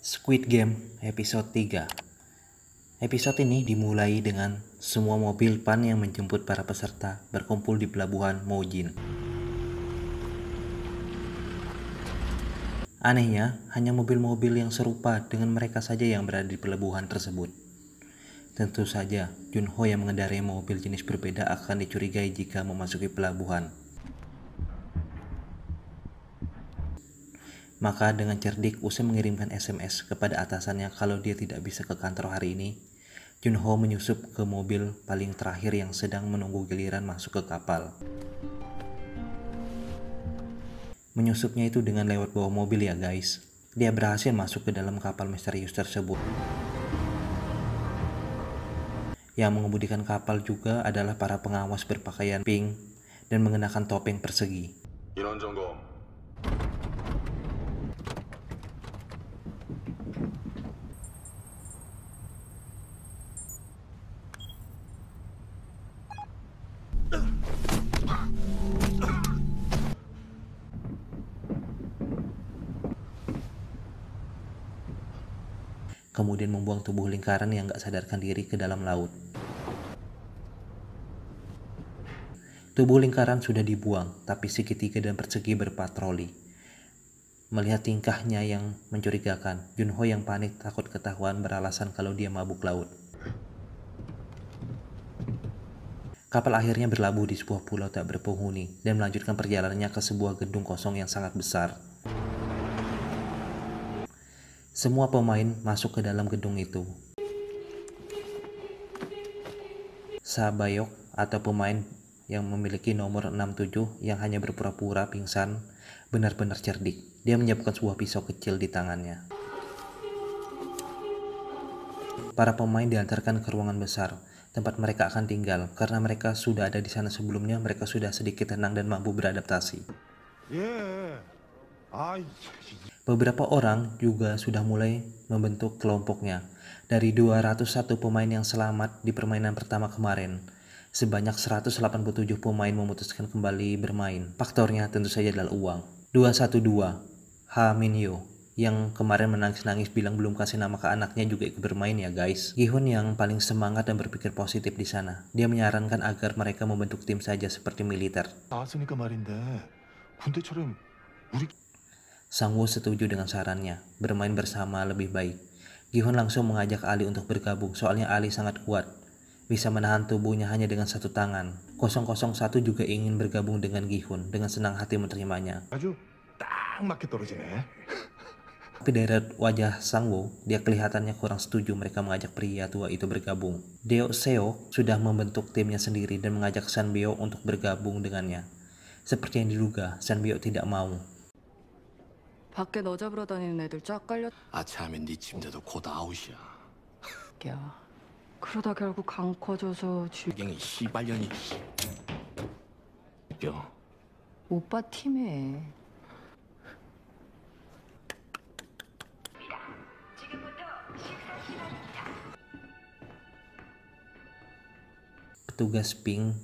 Squid Game episode 3. Episode ini dimulai dengan semua mobil PAN yang menjemput para peserta berkumpul di pelabuhan Mojin. Anehnya, hanya mobil-mobil yang serupa dengan mereka saja yang berada di pelabuhan tersebut. Tentu saja, Junho yang mengendarai mobil jenis berbeda akan dicurigai jika memasuki pelabuhan. Maka dengan cerdik Usai mengirimkan SMS kepada atasannya kalau dia tidak bisa ke kantor hari ini. Junho menyusup ke mobil paling terakhir yang sedang menunggu giliran masuk ke kapal. Menyusupnya itu dengan lewat bawah mobil ya guys. Dia berhasil masuk ke dalam kapal misterius tersebut. Yang mengemudikan kapal juga adalah para pengawas berpakaian pink dan mengenakan topeng persegi. kemudian membuang tubuh lingkaran yang gak sadarkan diri ke dalam laut. Tubuh lingkaran sudah dibuang, tapi segitiga dan persegi berpatroli. Melihat tingkahnya yang mencurigakan, Junho yang panik takut ketahuan beralasan kalau dia mabuk laut. Kapal akhirnya berlabuh di sebuah pulau tak berpenghuni dan melanjutkan perjalanannya ke sebuah gedung kosong yang sangat besar. Semua pemain masuk ke dalam gedung itu. Sabayok atau pemain yang memiliki nomor 67 yang hanya berpura-pura pingsan benar-benar cerdik. Dia menyiapkan sebuah pisau kecil di tangannya. Para pemain diantarkan ke ruangan besar, tempat mereka akan tinggal karena mereka sudah ada di sana sebelumnya, mereka sudah sedikit tenang dan mampu beradaptasi. Yeah. I... Beberapa orang juga sudah mulai membentuk kelompoknya. Dari 201 pemain yang selamat di permainan pertama kemarin, sebanyak 187 pemain memutuskan kembali bermain. Faktornya tentu saja adalah uang. 212 Yo yang kemarin menangis-nangis bilang belum kasih nama ke anaknya juga ikut bermain ya guys. Gihun yang paling semangat dan berpikir positif di sana. Dia menyarankan agar mereka membentuk tim saja seperti militer. Sang setuju dengan sarannya, bermain bersama lebih baik. Gihun langsung mengajak Ali untuk bergabung, soalnya Ali sangat kuat. Bisa menahan tubuhnya hanya dengan satu tangan. 001 juga ingin bergabung dengan Gihun, dengan senang hati menerimanya. Ya. Tapi dari wajah Sang dia kelihatannya kurang setuju mereka mengajak pria tua itu bergabung. Deo Seo sudah membentuk timnya sendiri dan mengajak Sanbio untuk bergabung dengannya. Seperti yang diduga, Sanbio tidak mau. 밖에 너 잡으러 다니는 애들 쫙 아차하면 네 침대도 곧 아웃이야. 깔 그러다 결국 강 커져서 주... 경이 씨발년이. 여. 오빠 팀에 Petugas pink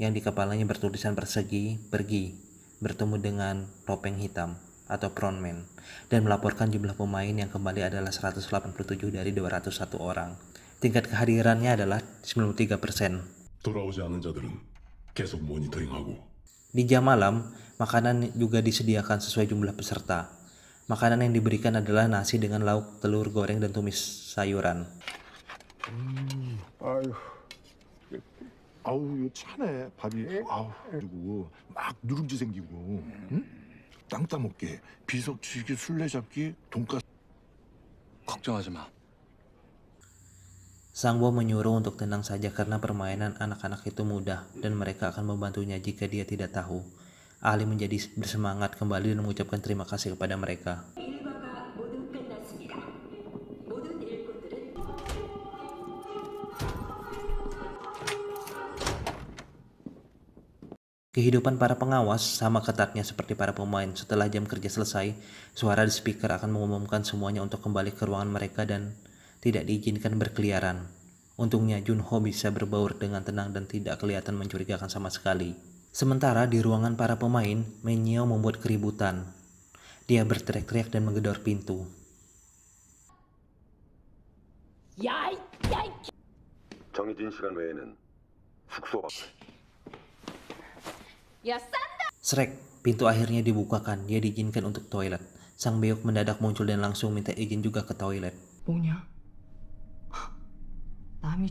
yang di kepalanya bertulisan persegi pergi bertemu dengan topeng hitam. atau Prownman dan melaporkan jumlah pemain yang kembali adalah 187 dari 201 orang. Tingkat kehadirannya adalah 93 persen. Di jam malam, makanan juga disediakan sesuai jumlah peserta. Makanan yang diberikan adalah nasi dengan lauk, telur goreng, dan tumis sayuran. Hmm, ayuh. 아우 차네 밥이 아우 그리고 막 누룽지 생기고 응? 땅 따먹기, 술래 잡기 돈까스 걱정하지 마. Sang Bo menyuruh untuk tenang saja karena permainan anak-anak itu mudah dan mereka akan membantunya jika dia tidak tahu. Ahli menjadi bersemangat kembali dan mengucapkan terima kasih kepada mereka. Kehidupan para pengawas sama ketatnya seperti para pemain. Setelah jam kerja selesai, suara di speaker akan mengumumkan semuanya untuk kembali ke ruangan mereka dan tidak diizinkan berkeliaran. Untungnya Junho bisa berbaur dengan tenang dan tidak kelihatan mencurigakan sama sekali. Sementara di ruangan para pemain, Menyo membuat keributan. Dia berteriak-teriak dan menggedor pintu. Yai, yai. Ya sandal. pintu akhirnya dibukakan. Dia diizinkan untuk toilet. Sang beok mendadak muncul dan langsung minta izin juga ke toilet. Punya. Nami.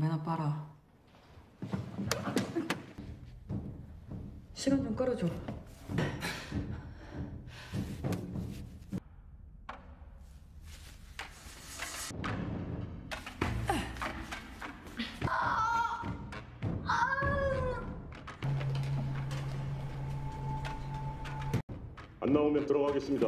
mana parah. 시간 좀안 나오면 들어가겠습니다.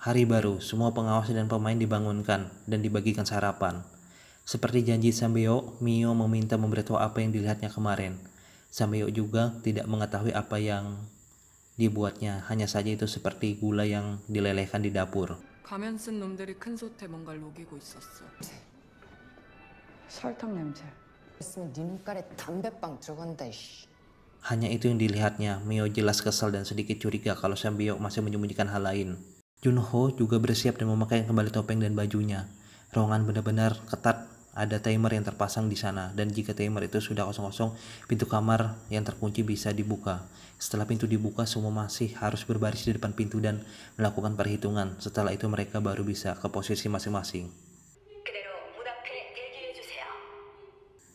Hari baru, semua pengawas dan pemain dibangunkan dan dibagikan sarapan. Seperti janji Sambeo, Mio meminta memberitahu apa yang dilihatnya kemarin. Sambeo juga tidak mengetahui apa yang dibuatnya, hanya saja itu seperti gula yang dilelehkan di dapur. Hanya itu yang dilihatnya. Mio jelas kesal dan sedikit curiga kalau Sambio masih menyembunyikan hal lain. Junho juga bersiap dan memakai kembali topeng dan bajunya. Rongan benar-benar ketat ada timer yang terpasang di sana dan jika timer itu sudah kosong-kosong pintu kamar yang terkunci bisa dibuka setelah pintu dibuka semua masih harus berbaris di depan pintu dan melakukan perhitungan setelah itu mereka baru bisa ke posisi masing-masing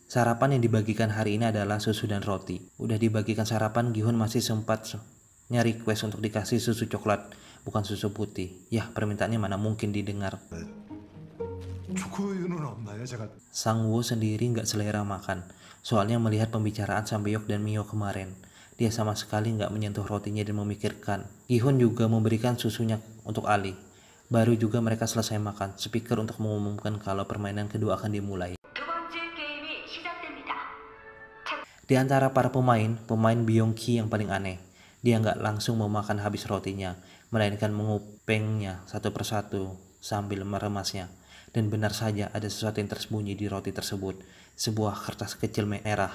Sarapan yang dibagikan hari ini adalah susu dan roti. Udah dibagikan sarapan, Gihun masih sempat nyari request untuk dikasih susu coklat, bukan susu putih. Yah, permintaannya mana mungkin didengar. Ya, Sang Woo sendiri nggak selera makan, soalnya melihat pembicaraan Sambeok dan Mio kemarin. Dia sama sekali nggak menyentuh rotinya dan memikirkan. Gihun juga memberikan susunya untuk Ali. Baru juga mereka selesai makan, speaker untuk mengumumkan kalau permainan kedua akan dimulai. Di antara para pemain, pemain Byung-ki yang paling aneh. Dia nggak langsung memakan habis rotinya, melainkan mengupengnya satu persatu sambil meremasnya. Dan benar saja ada sesuatu yang tersembunyi di roti tersebut, sebuah kertas kecil merah.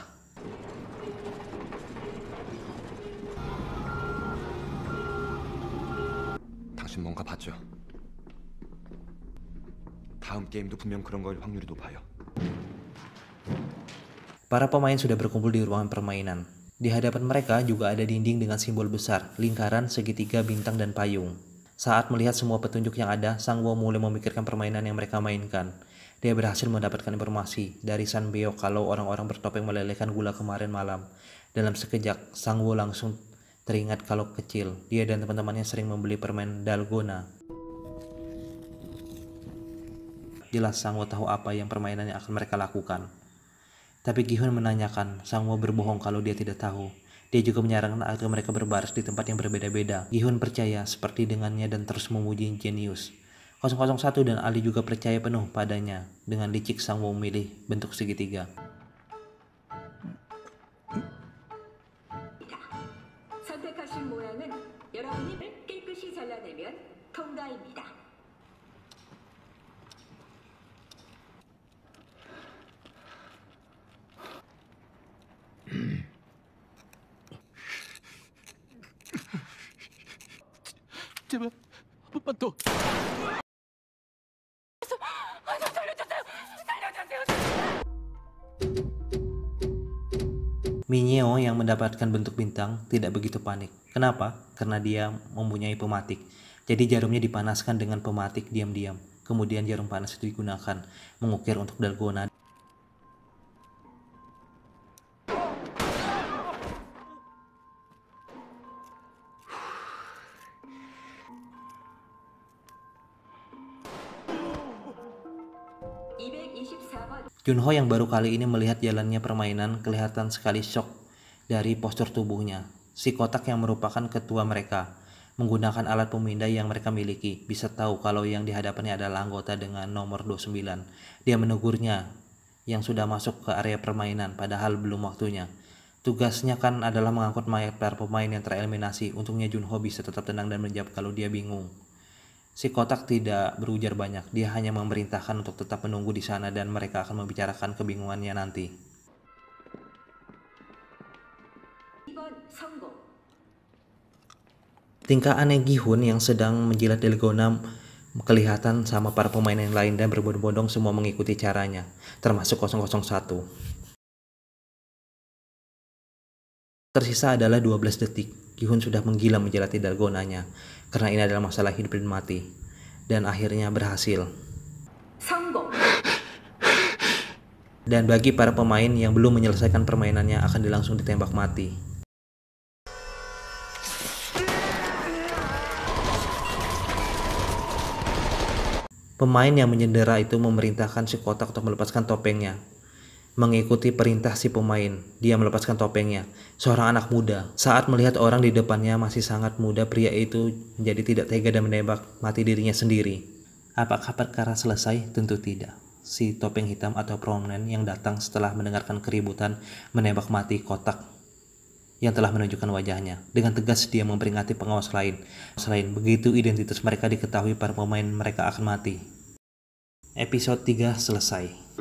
Para pemain sudah berkumpul di ruangan permainan. Di hadapan mereka juga ada dinding dengan simbol besar, lingkaran, segitiga, bintang, dan payung. Saat melihat semua petunjuk yang ada, Sang Wo mulai memikirkan permainan yang mereka mainkan. Dia berhasil mendapatkan informasi dari San Beo kalau orang-orang bertopeng melelehkan gula kemarin malam. Dalam sekejap, Sang Wo langsung teringat kalau kecil, dia dan teman-temannya sering membeli permen dalgona. Jelas Sang Wo tahu apa yang permainan yang akan mereka lakukan. Tapi Gihun menanyakan, Sang Wo berbohong kalau dia tidak tahu. Dia juga menyarankan agar mereka berbaris di tempat yang berbeda-beda. Gihun percaya seperti dengannya dan terus memuji jenius. 001 dan Ali juga percaya penuh padanya dengan licik sang pemilih bentuk segitiga. 제발 한 번만 더. yang mendapatkan bentuk bintang tidak begitu panik. Kenapa? Karena dia mempunyai pematik. Jadi jarumnya dipanaskan dengan pematik diam-diam. Kemudian jarum panas itu digunakan mengukir untuk dalgona Junho yang baru kali ini melihat jalannya permainan kelihatan sekali shock dari postur tubuhnya. Si kotak yang merupakan ketua mereka menggunakan alat pemindai yang mereka miliki bisa tahu kalau yang dihadapannya adalah anggota dengan nomor 29. Dia menegurnya yang sudah masuk ke area permainan padahal belum waktunya. Tugasnya kan adalah mengangkut mayat para pemain yang tereliminasi. Untungnya Junho bisa tetap tenang dan menjawab kalau dia bingung. Si kotak tidak berujar banyak, dia hanya memerintahkan untuk tetap menunggu di sana dan mereka akan membicarakan kebingungannya nanti. Tingkah aneh Gihun yang sedang menjilat Delgona kelihatan sama para pemain yang lain dan berbondong-bondong semua mengikuti caranya, termasuk 001. Tersisa adalah 12 detik. Gihun sudah menggila menjelati dalgonanya, karena ini adalah masalah hidup dan mati. Dan akhirnya berhasil. Dan bagi para pemain yang belum menyelesaikan permainannya akan langsung ditembak mati. Pemain yang menyendera itu memerintahkan si kotak untuk melepaskan topengnya, mengikuti perintah si pemain. Dia melepaskan topengnya. Seorang anak muda, saat melihat orang di depannya masih sangat muda, pria itu menjadi tidak tega dan menembak mati dirinya sendiri. Apakah perkara selesai? Tentu tidak. Si topeng hitam atau prominent yang datang setelah mendengarkan keributan menembak mati kotak yang telah menunjukkan wajahnya. Dengan tegas dia memperingati pengawas lain. Selain begitu identitas mereka diketahui para pemain mereka akan mati. Episode 3 selesai.